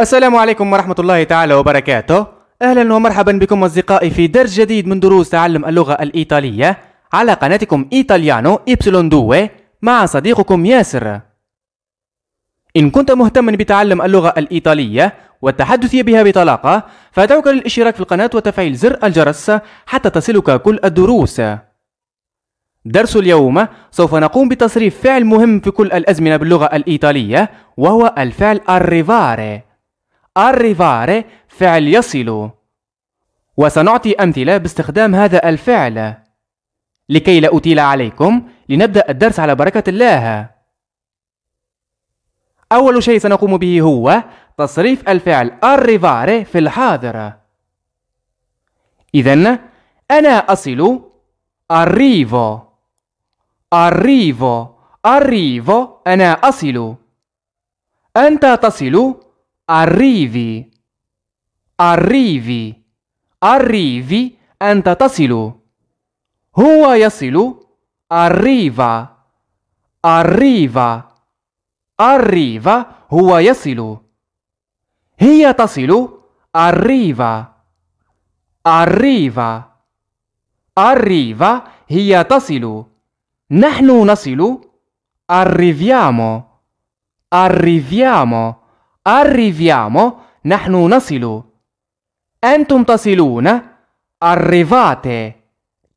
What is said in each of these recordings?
السلام عليكم ورحمة الله تعالى وبركاته أهلا ومرحبا بكم أصدقائي في درس جديد من دروس تعلم اللغة الإيطالية على قناتكم إيطاليانو إبسلون دوي مع صديقكم ياسر إن كنت مهتما بتعلم اللغة الإيطالية والتحدث بها بطلاقة فأدعوك للاشتراك في القناة وتفعيل زر الجرس حتى تصلك كل الدروس درس اليوم سوف نقوم بتصريف فعل مهم في كل الأزمنة باللغة الإيطالية وهو الفعل الريفاري arrivare فعل يصل وسنعطي أمثلة باستخدام هذا الفعل لكي لا أطيل عليكم لنبدأ الدرس على بركة الله أول شيء سنقوم به هو تصريف الفعل arrivare في الحاضر إذا أنا أصل arrivo arrivo arrivo أنا أصل أنت تصل arrivi arrivi arrivi أنت تصل هو يصل arriva arriva arriva هو يصل هي تصل arriva arriva arriva هي تصل نحن نصل arriviamo arriviamo arriviamo, nahnu nasilu. Entum tasiluna, arrivate,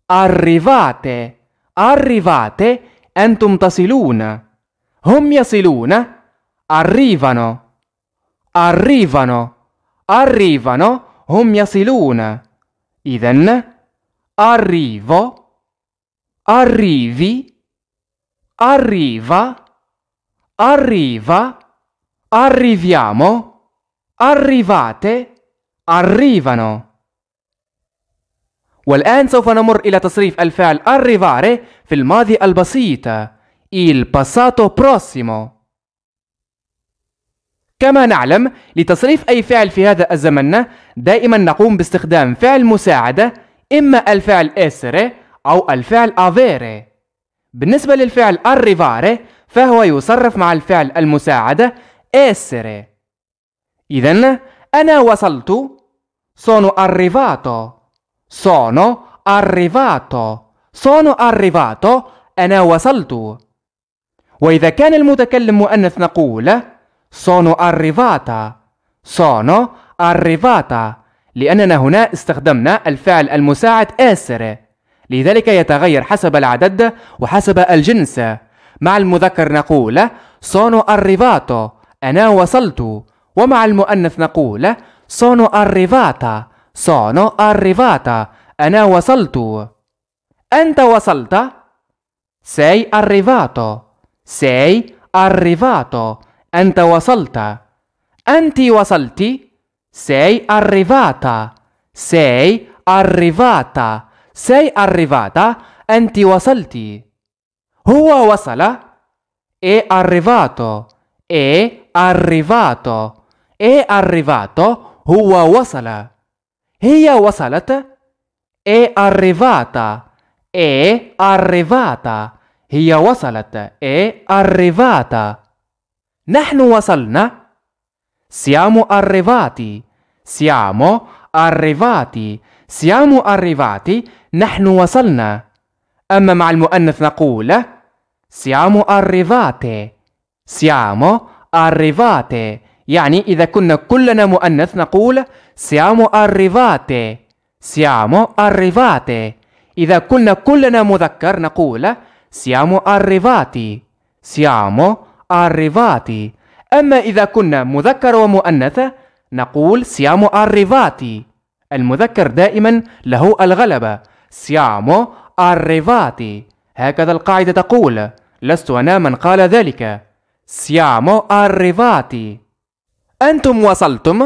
arrivate, arrivate, entum tasiluna. Hum yasiluna, arrivano, arrivano, arrivano, hum yasiluna. Iden, arrivo, arrivi, arriva, arriva Arriviamo, arrivate, arrivano. والآن سوف نمر إلى تصريف الفعل arrivare في الماضي البسيط il passato prossimo كما نعلم لتصريف أي فعل في هذا الزمن دائما نقوم باستخدام فعل مساعدة إما الفعل essere أو الفعل avere بالنسبة للفعل arrivare فهو يصرف مع الفعل المساعدة essere. Iden, أنا وصلت sono arrivato sono arrivato sono arrivato أنا وصلت وإذا كان المتكلم مؤنث نقول sono arrivata sono arrivata لأننا هنا استخدمنا الفعل المساعد آسر لذلك يتغير حسب العدد وحسب الجنس مع المذكر نقول sono arrivato أنا وصلت ومع المؤنث نقول sono arrivata sono arrivata أنا وصلت أنت وصلت sei arrivato sei arrivato أنت وصلت أنت وصلت sei arrivata sei arrivata sei arrivata أنت وصلت هو وصل è arrivato è arrivato è arrivato هو وصل هي وصلت è arrivata è arrivata هي وصلت è arrivata نحن وصلنا siamo arrivati siamo arrivati siamo arrivati نحن وصلنا أما مع المؤنث نقول siamo arrivati. siamo arrivate يعني إذا كنا كلنا مؤنث نقول siamo arrivate siamo arrivate إذا كنا كلنا مذكر نقول siamo arrivati siamo arrivati أما إذا كنا مذكر ومؤنث نقول siamo arrivati المذكر دائما له الغلبة siamo arrivati هكذا القاعدة تقول لست أنا من قال ذلك Siamo arrivati. Antum wasaltum?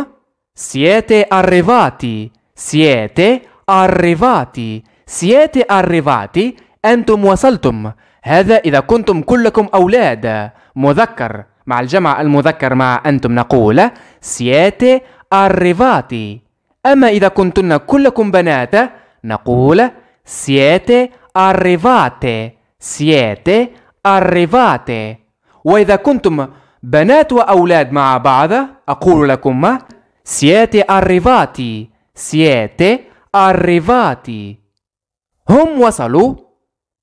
Siete arrivati. Siete arrivati. Siete arrivati. أنتم وصلتم هذا إذا كنتم كلكم أولاد مذكر مع الجمع المذكر مع أنتم نقول سياتي أريفاتي أما إذا كنتن كلكم بنات نقول سياتي أريفاتي سياتي أريفاتي وإذا كنتم بنات وأولاد مع بعض أقول لكم سياتي أريفاتي سياتي أريفاتي هم وصلوا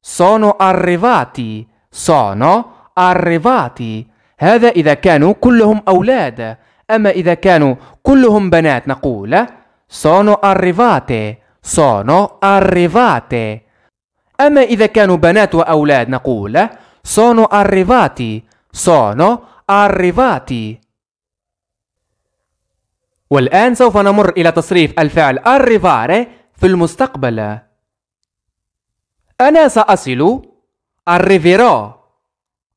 sono أريفاتي sono أريفاتي هذا إذا كانوا كلهم أولاد أما إذا كانوا كلهم بنات نقول sono أريفاتي sono أريفاتي أما إذا كانوا بنات وأولاد نقول sono أريفاتي sono arrivati والآن سوف نمر إلى تصريف الفعل arrivare في المستقبل أنا سأصل arriverò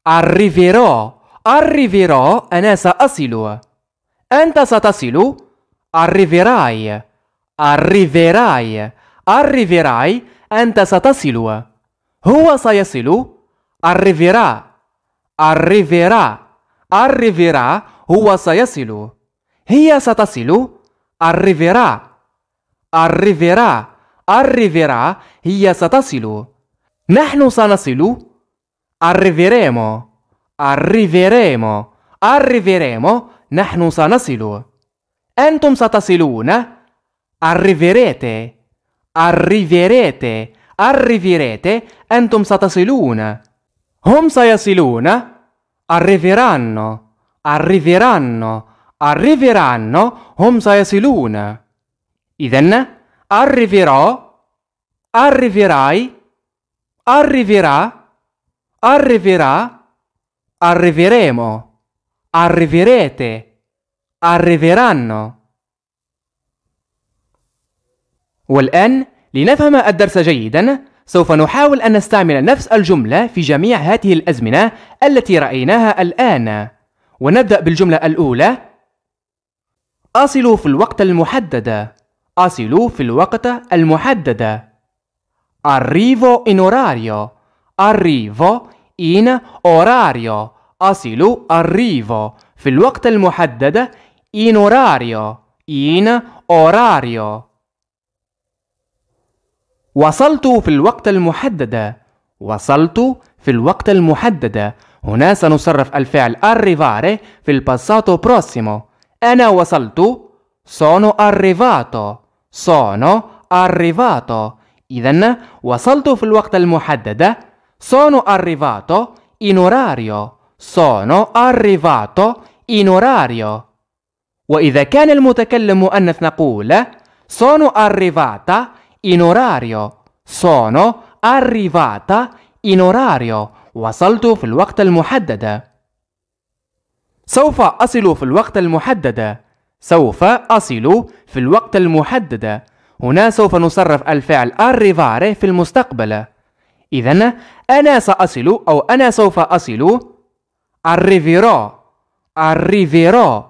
arriverò arriverò أنا سأصل أنت ستصل arriverai arriverai arriverai أنت ستصل هو سيصل arriverà أريفيرا أريفيرا هو سيصل هي ستصل أريفيرا أريفيرا أريفيرا هي ستصل نحن سنصل أريفيريمو أريفيريمو أريفيريمو نحن سنصل أنتم ستصلون أريفيريتي أريفيريتي أريفيريتي أنتم ستصلون هم سيصلون arriveranno arriveranno arriveranno هم سيصلون اذا arriverò arriverai arriverà arriverà arriveremo arriverete arriveranno والآن لنفهم الدرس جيداً سوف نحاول أن نستعمل نفس الجملة في جميع هذه الأزمنة التي رأيناها الآن ونبدأ بالجملة الأولى أصل في الوقت المحدد أصل في الوقت المحدد Arrivo in orario Arrivo in orario أصل arrivo في الوقت المحدد in orario in orario وصلت في الوقت المحدد وصلت في الوقت المحدد هنا سنصرف الفعل arrivare في الباساتو prossimo أنا وصلت sono arrivato sono arrivato إذا وصلت في الوقت المحدد sono arrivato in orario sono arrivato in orario وإذا كان المتكلم مؤنث نقول sono arrivata in orario sono arrivata in orario وصلت في الوقت المحدد سوف أصل في الوقت المحدد سوف أصل في الوقت المحدد هنا سوف نصرف الفعل arrivare في المستقبل إذا أنا سأصل أو أنا سوف أصل arriverò arriverò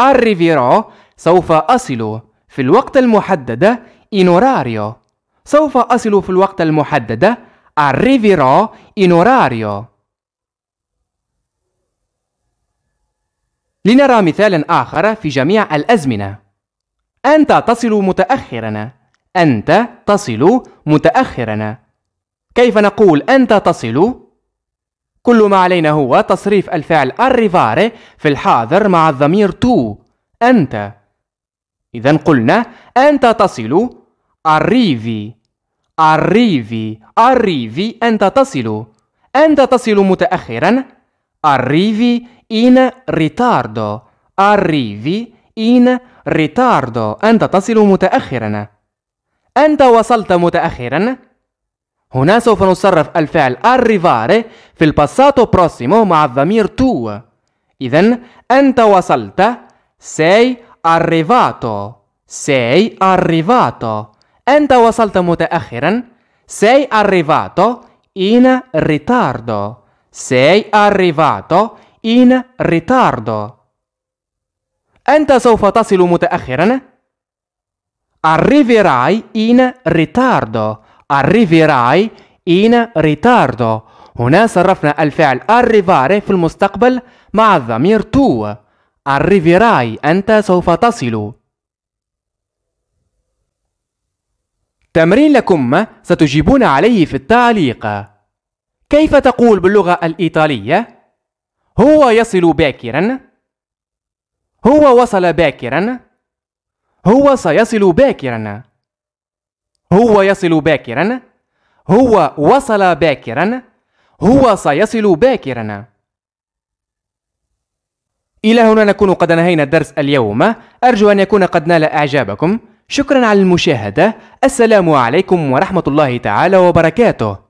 arriverò سوف أصل في الوقت المحدد in orario سوف أصل في الوقت المحدد arriverò in orario لنرى مثالا آخر في جميع الأزمنة أنت تصل متأخرا أنت تصل متأخرا كيف نقول أنت تصل؟ كل ما علينا هو تصريف الفعل arrivare في الحاضر مع الضمير to أنت إذا قلنا أنت تصل arrivi arrivi arrivi أنت تصل أنت تصل متأخرا arrivi in ritardo arrivi in ritardo أنت تصل متأخرا أنت وصلت متأخرا هنا سوف نصرف الفعل arrivare في الباساتو بروسيمو مع الضمير تو إذا أنت وصلت sei arrivato sei arrivato أنت وصلت متأخرا سي arrivato in ritardo سي arrivato in ritardo أنت سوف تصل متأخرا arriverai in ritardo arriverai in ritardo هنا صرفنا الفعل arrivare في المستقبل مع الضمير تو arriverai أنت سوف تصل تمرين لكم ما ستجيبون عليه في التعليق كيف تقول باللغة الإيطالية؟ هو يصل باكرا هو وصل باكرا هو سيصل باكرا هو يصل باكرا هو وصل باكرا هو سيصل باكرا إلى هنا نكون قد انهينا الدرس اليوم أرجو أن يكون قد نال إعجابكم شكرا على المشاهدة السلام عليكم ورحمة الله تعالى وبركاته